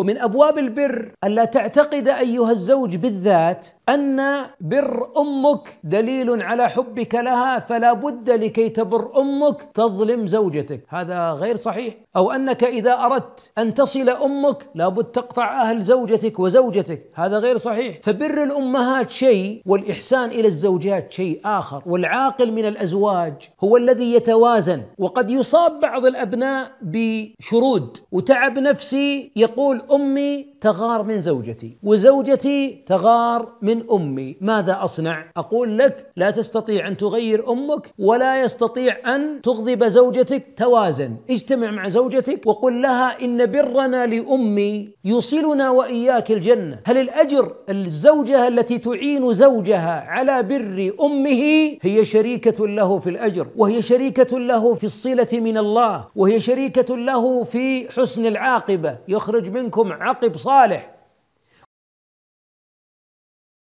ومن ابواب البر الا تعتقد ايها الزوج بالذات أن بر أمك دليل على حبك لها فلا بد لكي تبر أمك تظلم زوجتك هذا غير صحيح أو أنك إذا أردت أن تصل أمك لا بد تقطع أهل زوجتك وزوجتك هذا غير صحيح فبر الأمهات شيء والإحسان إلى الزوجات شيء آخر والعاقل من الأزواج هو الذي يتوازن وقد يصاب بعض الأبناء بشرود وتعب نفسي يقول أمي تغار من زوجتي وزوجتي تغار من من امي ماذا اصنع اقول لك لا تستطيع ان تغير امك ولا يستطيع ان تغضب زوجتك توازن اجتمع مع زوجتك وقل لها ان برنا لامي يوصلنا واياك الجنه هل الاجر الزوجه التي تعين زوجها على بر امه هي شريكه له في الاجر وهي شريكه له في الصله من الله وهي شريكه له في حسن العاقبه يخرج منكم عقب صالح